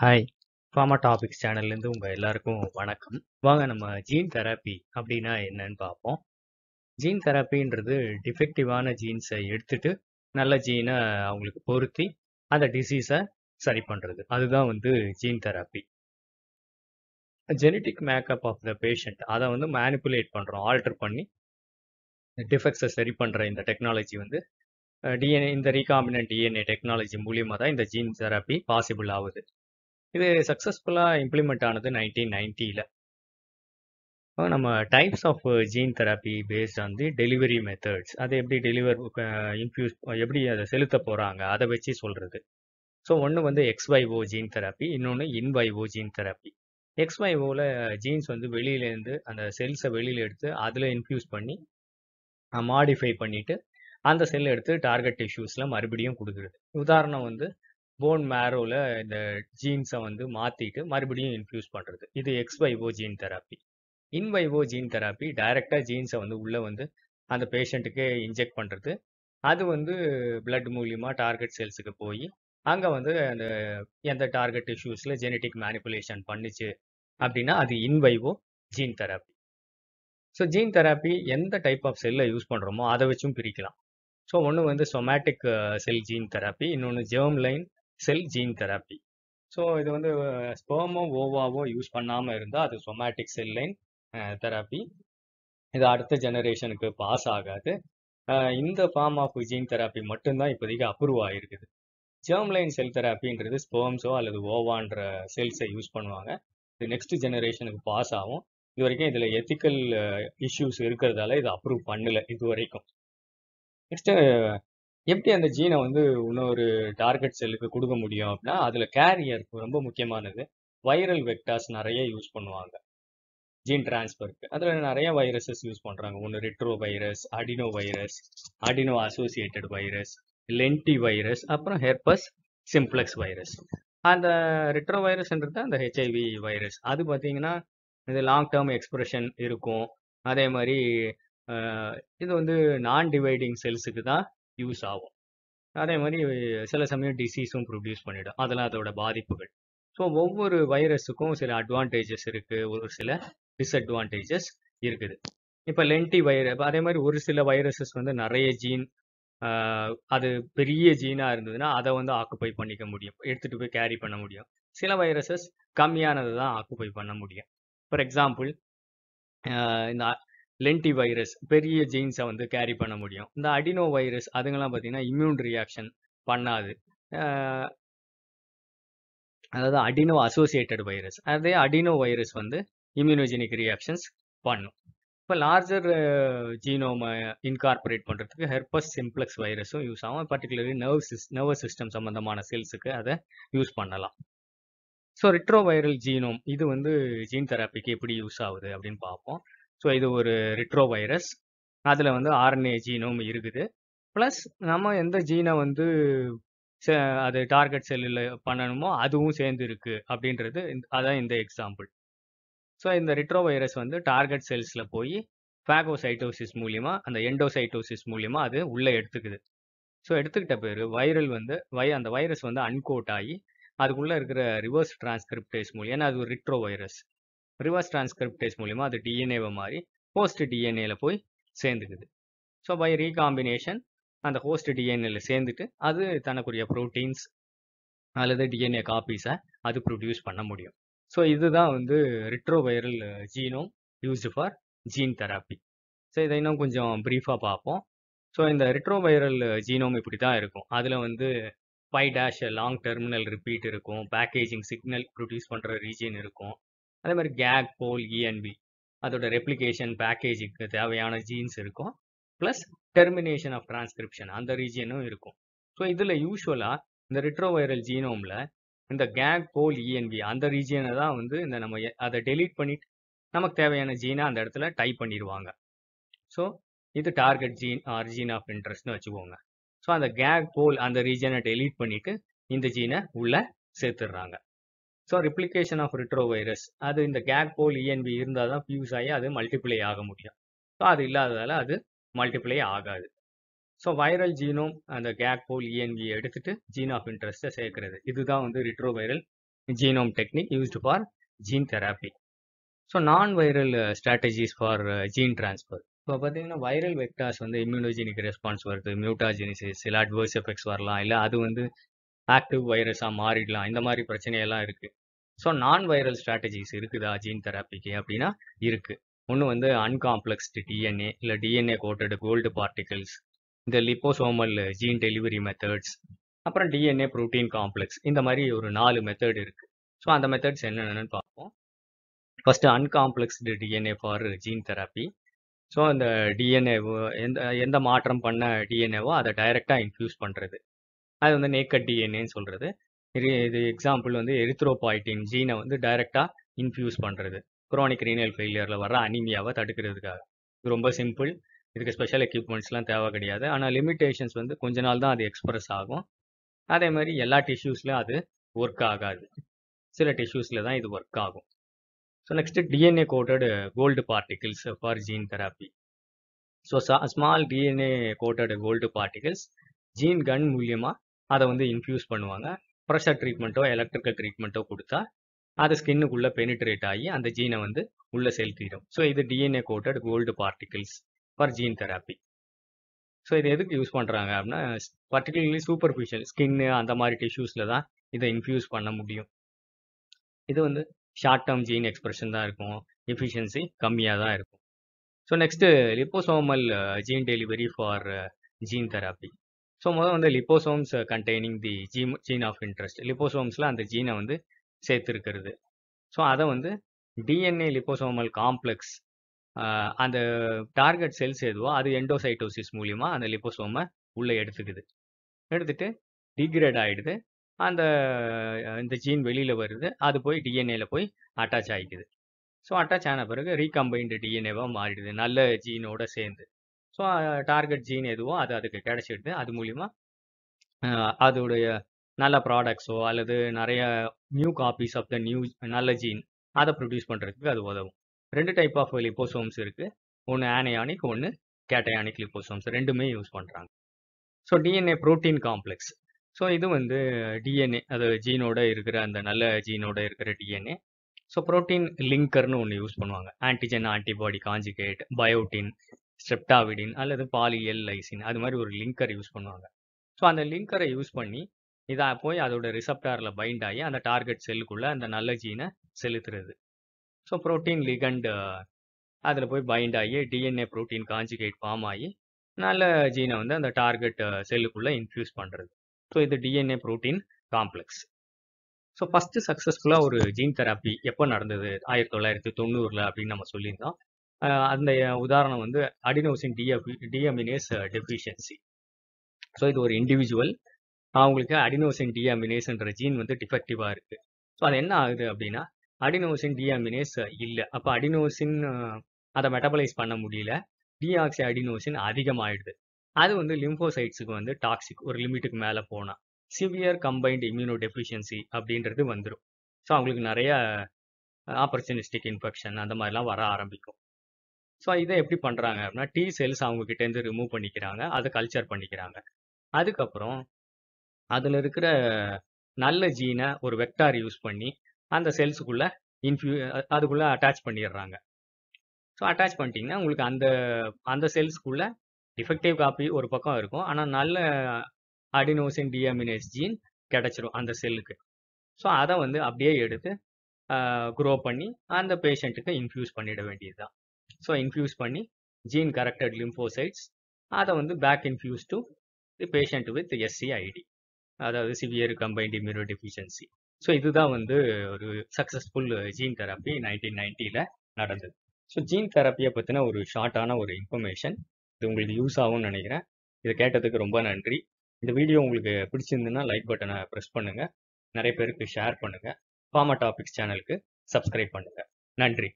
hi pharma topics சேனல்லேருந்து உங்கள் எல்லாருக்கும் வணக்கம் வாங்க நம்ம ஜீன் தெரப்பி அப்படின்னா என்னன்னு பார்ப்போம் ஜீன் தெரப்பின்றது டிஃபெக்டிவான ஜீன்ஸை எடுத்துகிட்டு நல்ல ஜீனை அவங்களுக்கு பொருத்தி அந்த டிசீஸை சரி பண்ணுறது அதுதான் வந்து gene therapy genetic makeup of the patient அதை வந்து மேனிப்புலேட் பண்ணுறோம் ஆல்டர் பண்ணி டிஃபெக்ட்ஸை சரி பண்ணுற இந்த டெக்னாலஜி வந்து டிஎன்ஏ இந்த ரீகாம்பினன்ட் டிஎன்ஏ டெக்னாலஜி மூலியமாக தான் இந்த ஜீன் தெரப்பி பாசிபிள் ஆகுது இது சக்ஸஸ்ஃபுல்லாக இம்ப்ளிமெண்ட் ஆனது நைன்டீன் நைன்ட்டியில் நம்ம types of gene therapy based on the delivery methods அது எப்படி டெலிவர் இன்ஃபியூஸ் எப்படி அதை செலுத்த போகிறாங்க அதை வச்சு சொல்கிறது ஸோ ஒன்று வந்து எக்ஸ்வைஓ ஜீன் தெரப்பி இன்னொன்று இன்வைஓ ஜீன் தெராப்பி எக்ஸ்வைஓவில் ஜீன்ஸ் வந்து வெளியிலேருந்து அந்த செல்ஸை வெளியில் எடுத்து அதில் இன்ஃபியூஸ் பண்ணி மாடிஃபை பண்ணிவிட்டு அந்த செல்லை எடுத்து டார்கெட் இஷ்யூஸில் மறுபடியும் கொடுக்குறது உதாரணம் வந்து போன் மேரோவில் இந்த ஜீன்ஸை வந்து மாற்றிட்டு மறுபடியும் இன்ஃபியூஸ் பண்ணுறது இது ex vivo gene therapy in vivo gene therapy டைரெக்டாக ஜீன்ஸை வந்து உள்ளே வந்து அந்த பேஷண்ட்டுக்கு இன்ஜெக்ட் பண்ணுறது அது வந்து பிளட் மூலியமாக டார்கெட் செல்ஸுக்கு போய் அங்கே வந்து அந்த எந்த டார்கெட் இஷ்யூஸில் ஜெனட்டிக் மேனிப்புலேஷன் பண்ணிச்சு அப்படின்னா அது in vivo gene therapy so gene therapy எந்த டைப் ஆஃப் செல்லை யூஸ் பண்ணுறோமோ அதை வச்சும் பிரிக்கலாம் ஸோ ஒன்று வந்து சொமேட்டிக் செல் ஜீன் தெராப்பி இன்னொன்று germ line cell gene therapy so இது வந்து ஸ்பெர்மோ ஓவாவோ யூஸ் பண்ணாமல் இருந்தால் அது சொமேட்டிக் செல் லைன் தெரப்பி இது அடுத்த ஜெனரேஷனுக்கு பாஸ் ஆகாது இந்த ஃபார்ம் ஆஃப் ஜீன் தெராப்பி மட்டும்தான் இப்போதைக்கு அப்ரூவ் ஆகிருக்குது ஜெர்ம் லைன் செல் தெராப்பின்றது ஸ்பெர்ம்ஸோ அல்லது ஓவான்ற செல்ஸை யூஸ் பண்ணுவாங்க இது நெக்ஸ்ட் ஜெனரேஷனுக்கு பாஸ் ஆகும் இது வரைக்கும் இதில் எத்திக்கல் இஷ்யூஸ் இருக்கிறதால இது அப்ரூவ் பண்ணலை இது வரைக்கும் நெக்ஸ்ட்டு எப்படி அந்த ஜீனை வந்து இன்னொரு டார்கெட் செல்லுக்கு கொடுக்க முடியும் அப்படின்னா அதில் கேரியர் ரொம்ப முக்கியமானது வைரல் வெக்டாஸ் நிறைய யூஸ் பண்ணுவாங்க ஜீன் டிரான்ஸ்பருக்கு அதில் நிறைய வைரஸஸ் யூஸ் பண்ணுறாங்க ஒன்று retro virus adeno virus adeno associated virus lenti virus அப்புறம் ஹெர்பஸ் சிம்ப்ளெக்ஸ் வைரஸ் அந்த ரிட்ரோ வைரஸ்ன்றது அந்த ஹெச்ஐவி வைரஸ் அது பார்த்தீங்கன்னா இது லாங் டேர்ம் எக்ஸ்பிரஷன் இருக்கும் அதே மாதிரி இது வந்து நான் டிவைடிங் செல்ஸுக்கு தான் யூஸ் ஆகும் அதே மாதிரி சில சமயம் டிசீஸும் ப்ரொடியூஸ் பண்ணிடும் அதெல்லாம் அதோட பாதிப்புகள் ஸோ ஒவ்வொரு வைரஸுக்கும் சில அட்வான்டேஜஸ் இருக்குது ஒரு சில டிஸ்அட்வான்டேஜஸ் இருக்குது இப்போ லென்டி வைரஸ் அதே மாதிரி ஒரு சில வைரஸஸ் வந்து நிறைய ஜீன் அது பெரிய ஜீனாக இருந்ததுன்னா அதை வந்து ஆக்குப்பை பண்ணிக்க முடியும் எடுத்துகிட்டு போய் கேரி பண்ண முடியும் சில வைரஸஸ் கம்மியானதை தான் ஆக்குப்பை பண்ண முடியும் ஃபார் எக்ஸாம்பிள் இந்த லென்டி வைரஸ் பெரிய ஜீன்ஸை வந்து கேரி பண்ண முடியும் இந்த அடினோ வைரஸ் அதுங்கெல்லாம் பார்த்தீங்கன்னா இம்யூன் ரியாக்ஷன் பண்ணாது அதாவது அடினோ அசோசியேட்டட் வைரஸ் அதே அடினோ வைரஸ் வந்து இம்யூனோஜெனிக் ரியாக்ஷன்ஸ் பண்ணும் இப்போ லார்ஜர் ஜீனோமை இன்கார்பரேட் பண்ணுறதுக்கு ஹெர்பஸ் சிம்ப்ளெக்ஸ் வைரஸும் யூஸ் ஆகும் particularly nerve sys nervous system சம்மந்தமான செல்ஸுக்கு அதை யூஸ் பண்ணலாம் ஸோ ரிட்ரோவைரல் ஜீனோம் இது வந்து ஜீன் தெரப்பிக்கு எப்படி யூஸ் ஆகுது அப்படின்னு பார்ப்போம் ஸோ இது ஒரு ரிட்ரோ வைரஸ் அதில் வந்து ஆர்என்ஏ ஜீனும் இருக்குது ப்ளஸ் நம்ம எந்த ஜீனை வந்து அது டார்கெட் செல்லில் பண்ணணுமோ அதுவும் சேர்ந்து இருக்குது அப்படின்றது அதான் இந்த எக்ஸாம்பிள் ஸோ இந்த ரிட்ரோ வைரஸ் வந்து டார்கெட் செல்ஸில் போய் ஃபேகோசைட்டோசிஸ் மூலிமா அந்த எண்டோசைட்டோசிஸ் மூலிமா அது உள்ளே எடுத்துக்குது ஸோ எடுத்துக்கிட்ட பேர் வைரல் வந்து வை அந்த வைரஸ் வந்து அன்கோட் ஆகி அதுக்குள்ளே இருக்கிற ரிவர்ஸ் டிரான்ஸ்கிரிப்டேஸ் மூலியம் ஏன்னா அது ஒரு ரிட்ரோ வைரஸ் ரிவர்ஸ் டிரான்ஸ்கிரிப்டேஸ் மூலிமா அது டிஎன்ஏவை மாதிரி ஹோஸ்ட் டிஎன்ஏல போய் சேர்ந்துக்குது ஸோ பை ரீகாம்பினேஷன் அந்த ஹோஸ்ட் டிஎன்ஏல சேர்ந்துட்டு அது தனக்குரிய ப்ரோட்டீன்ஸ் அல்லது டிஎன்ஏ காப்பீஸை அது ப்ரொடியூஸ் பண்ண முடியும் ஸோ இதுதான் வந்து retroviral genome used for gene therapy so இதை இன்னும் கொஞ்சம் ப்ரீஃபாக பார்ப்போம் ஸோ இந்த ரிட்ரோவைரல் ஜீனோம் இப்படி தான் இருக்கும் அதில் வந்து five dash long terminal repeat இருக்கும் பேக்கேஜிங் சிக்னல் ப்ரொடியூஸ் பண்ணுற ரீஜியன் இருக்கும் அதே மாதிரி கேக் போல் இஎன்பி அதோட ரெப்ளிகேஷன் பேக்கேஜுக்கு தேவையான ஜீன்ஸ் இருக்கும் ப்ளஸ் டெர்மினேஷன் ஆஃப் டிரான்ஸ்கிரிப்ஷன் அந்த ரீஜியனும் இருக்கும் ஸோ இதில் யூஸ்வலாக இந்த ரிட்ரோவைரல் ஜீனோமில் இந்த கேக் போல் இஎன்பி அந்த ரீஜியனை தான் வந்து இந்த நம்ம அதை டெலீட் பண்ணிட்டு நமக்கு தேவையான ஜீனை அந்த இடத்துல டைப் பண்ணிடுவாங்க ஸோ இது target gene or gene of இன்ட்ரெஸ்ட்னு வச்சுக்கோங்க ஸோ அந்த கேக் போல் அந்த ரீஜனை டெலீட் பண்ணிவிட்டு இந்த ஜீனை உள்ளே சேர்த்துடுறாங்க ஸோ ரிப்ளிகேஷன் ஆஃப் ரிட்ரோவைரஸ் அது இந்த கேக் போல் இஎன்பி e இருந்தால் தான் ஃபியூஸ் ஆகி அது மல்டிப்ளை ஆக முடியும் ஸோ அது இல்லாததால் அது மல்டிப்ளை ஆகாது ஸோ வைரல் ஜீனோம் அந்த கேக் போல் இஎன்பி எடுத்துட்டு ஜீன் ஆஃப் இன்ட்ரெஸ்ட்டை சேர்க்கறது இதுதான் வந்து retroviral genome technique used for gene therapy so non viral strategies for gene transfer இப்போ பார்த்தீங்கன்னா வைரல் வெக்டார்ஸ் வந்து இம்யூனோஜெனிக் ரெஸ்பான்ஸ் வருது மியூட்டாஜெனிசிஸ் இல்லை அட்வர்ஸ் எஃபெக்ட்ஸ் வரலாம் இல்லை அது வந்து ஆக்டிவ் வைரஸாக மாறிடலாம் இந்த மாதிரி பிரச்சனையெல்லாம் இருக்குது ஸோ நான் வைரல் ஸ்ட்ராட்டஜிஸ் இருக்குதா ஜீன் தெராப்பிக்கு அப்படின்னா இருக்குது ஒன்று வந்து அன்காம்ப்ளெக்ஸ்டு டிஎன்ஏ இல்லை டிஎன்ஏ கோட்டடு கோல்டு பார்ட்டிகல்ஸ் இந்த லிப்போசோமல் ஜீன் டெலிவரி மெத்தட்ஸ் அப்புறம் டிஎன்ஏ ப்ரோட்டீன் காம்ப்ளெக்ஸ் இந்த மாதிரி ஒரு நாலு மெத்தட் இருக்குது ஸோ அந்த மெத்தட்ஸ் என்னென்னு பார்ப்போம் first uncomplexed DNA for gene therapy so அந்த டிஎன்ஏ எந்த எந்த மாற்றம் பண்ண டிஎன்ஏவோ அதை டைரெக்டாக இன்ஃப்யூஸ் பண்ணுறது அது வந்து நேக்கட் டிஎன்ஏன்னு சொல்கிறது இது எக்ஸாம்பிள் வந்து எரித்ரோபாய்டின் ஜீனை வந்து டைரெக்டாக இன்ஃபியூஸ் பண்ணுறது குரோனிக் ரீனியல் ஃபெயிலியரில் வர அனிமியாவை தடுக்கிறதுக்காக இது ரொம்ப சிம்பிள் இதுக்கு ஸ்பெஷல் எக்யூப்மெண்ட்ஸ்லாம் தேவை கிடையாது ஆனால் லிமிட்டேஷன்ஸ் வந்து கொஞ்ச நாள் தான் அது எக்ஸ்பிரஸ் ஆகும் அதே மாதிரி எல்லா டிஷ்யூஸ்லையும் அது ஒர்க் ஆகாது சில டிஷ்யூஸில் தான் இது ஒர்க் ஆகும் so next DNA coated gold particles for gene therapy so small DNA coated gold particles gene gun மூலியமாக அதை வந்து இன்ஃபியூஸ் பண்ணுவாங்க ப்ரெஷர் ட்ரீட்மெண்ட்டோ எலக்ட்ரிக்கல் ட்ரீட்மெண்ட்டோ கொடுத்தா அது ஸ்கின்னுக்குள்ளே பெனிட்ரேட் ஆகி அந்த ஜீனை வந்து உள்ளே செலுத்திடும் ஸோ இது DNA coated gold particles for gene therapy so இது எதுக்கு யூஸ் பண்ணுறாங்க அப்படின்னா பர்டிகுலர்லி சூப்பர்ஃபிஷியல் ஸ்கின்னு அந்த மாதிரி டிஷ்யூஸில் தான் இதை இன்ஃபியூஸ் பண்ண முடியும் இது வந்து ஷார்ட் டேர்ம் ஜீன் எக்ஸ்பிரஷன் தான் இருக்கும் எஃபிஷியன்சி கம்மியாக தான் இருக்கும் so next liposomal gene delivery for gene therapy so முதல் வந்து liposomes containing the gene gene of interest லிப்போசோம்ஸில் அந்த ஜீனை வந்து சேர்த்துருக்கிறது ஸோ அதை வந்து டிஎன்ஏ லிப்போசோமல் காம்ப்ளெக்ஸ் அந்த டார்கெட் செல்ஸ் எதுவோ அது எண்டோசைட்டோசிஸ் மூலிமா அந்த லிப்போசோமை உள்ளே எடுத்துக்குது எடுத்துட்டு டிகிரேட் ஆகிடுது அந்த இந்த ஜீன் வெளியில் வருது அது போய் டிஎன்ஏல போய் அட்டாச் ஆகிக்குது ஸோ அட்டாச் ஆன பிறகு ரீகம்பைன்டு டிஎன்ஏவாக மாறிடுது நல்ல ஜீனோட சேர்ந்து ஸோ டார்கெட் ஜீன் எதுவோ அது அதுக்கு கிடைச்சிடுது அது மூலிமா அதோடைய நல்ல ப்ராடக்ட்ஸோ அல்லது நிறைய new copies of the new நல்ல ஜீன் அதை ப்ரொடியூஸ் பண்ணுறதுக்கு அது உதவும் ரெண்டு டைப் ஆஃப் லிப்போசோம்ஸ் இருக்குது ஒன்று ஆனையானிக் ஒன்று கேட்டயானிக் லிப்போசோம்ஸ் ரெண்டுமே யூஸ் பண்ணுறாங்க so DNA protein complex so இது வந்து டிஎன்ஏ அது ஜீனோட இருக்கிற அந்த நல்ல ஜீனோட இருக்கிற டிஎன்ஏ ஸோ ப்ரோட்டீன் லிங்கர்னு ஒன்று யூஸ் பண்ணுவாங்க antigen antibody conjugate biotin streptavidin அல்லது பாலியல் லைசின் அது மாதிரி ஒரு லிங்கர் யூஸ் பண்ணுவாங்க ஸோ அந்த லிங்கரை யூஸ் பண்ணி இதாக போய் அதோட ரிசப்டாரில் பைண்ட் ஆகி அந்த டார்கெட் செல்லுக்குள்ளே அந்த நல்ல ஜீனை செலுத்துறது ஸோ ப்ரோட்டீன் லிகண்ட் அதில் போய் பைண்ட் ஆகி டிஎன்ஏ ப்ரோட்டீன் காஞ்சிகேட் ஃபார்ம் ஆகி நல்ல ஜீனை வந்து அந்த டார்கெட் செல்லுக்குள்ளே இன்ஃப்யூஸ் பண்ணுறது ஸோ இது DNA protein complex so first சக்ஸஸ்ஃபுல்லாக ஒரு ஜீன் தெரப்பி எப்போ நடந்தது ஆயிரத்தி தொள்ளாயிரத்தி தொண்ணூறில் அப்படின்னு நம்ம சொல்லியிருந்தோம் அந்த உதாரணம் வந்து அடினோசின் டிஎஃபி டிஎமினேஸ் டெஃபிஷியன்சி ஸோ இது ஒரு இண்டிவிஜுவல் அவங்களுக்கு அடினோசின் டிஎம்இனேஸ்ன்ற ஜீன் வந்து டிஃபெக்டிவாக இருக்குது ஸோ அது என்ன ஆகுது அப்படின்னா அடினோசின் டிஎம்இனேஸ் இல்லை அப்போ அடினோசின் அதை மெட்டபலைஸ் பண்ண முடியல டிஆக்சி அடினோசின் அதிகமாகிடுது அது வந்து லிம்போசைட்ஸுக்கு வந்து டாக்ஸிக் ஒரு லிமிட்டுக்கு மேலே போனால் சிவியர் கம்பைன்ட் இம்யூனோ டெஃபிஷியன்சி அப்படின்றது வந்துடும் ஸோ அவங்களுக்கு நிறைய ஆப்பர்ச்சுனிஸ்டிக் இன்ஃபெக்ஷன் அந்த மாதிரிலாம் வர ஆரம்பிக்கும் ஸோ இதை எப்படி பண்ணுறாங்க அப்படின்னா டி செல்ஸ் அவங்கக்கிட்டேருந்து ரிமூவ் பண்ணிக்கிறாங்க அதை கல்ச்சர் பண்ணிக்கிறாங்க அதுக்கப்புறம் அதில் இருக்கிற நல்ல ஜீனை ஒரு வெக்டார் யூஸ் பண்ணி அந்த செல்ஸுக்குள்ளே இன்ஃபியூ அதுக்குள்ளே அட்டாச் பண்ணிடுறாங்க ஸோ அட்டாச் பண்ணிட்டீங்கன்னா உங்களுக்கு அந்த அந்த செல்ஸுக்குள்ளே டிஃபெக்டிவ் காப்பி ஒரு பக்கம் இருக்கும் ஆனால் நல்ல அடினோசின் டிஎமினேஸ் ஜீன் கிடச்சிரும் அந்த செல்லுக்கு ஸோ அதை வந்து அப்படியே எடுத்து குரோ பண்ணி அந்த பேஷண்ட்டுக்கு இன்ஃபியூஸ் பண்ணிட வேண்டியது தான் ஸோ இன்ஃப்யூஸ் பண்ணி ஜீன் கரெக்டட் லிம்போசைட்ஸ் அதை வந்து back infuse to the patient with SC ID அதாவது severe combined immuno deficiency so இதுதான் வந்து ஒரு சக்ஸஸ்ஃபுல் ஜீன் தெரப்பி நைன்டீன் நைன்ட்டியில் நடந்தது ஸோ ஜீன் தெரப்பியை பற்றின ஒரு ஷார்ட்டான ஒரு இன்ஃபர்மேஷன் இது உங்களுக்கு யூஸ் ஆகும்னு நினைக்கிறேன் இதை கேட்டதுக்கு ரொம்ப நன்றி இந்த வீடியோ உங்களுக்கு பிடிச்சிருந்துன்னா லைக் பட்டனை ப்ரெஸ் பண்ணுங்கள் நிறைய பேருக்கு ஷேர் பண்ணுங்கள் ஃபார்மா டாபிக்ஸ் சேனலுக்கு சப்ஸ்கிரைப் பண்ணுங்கள் நன்றி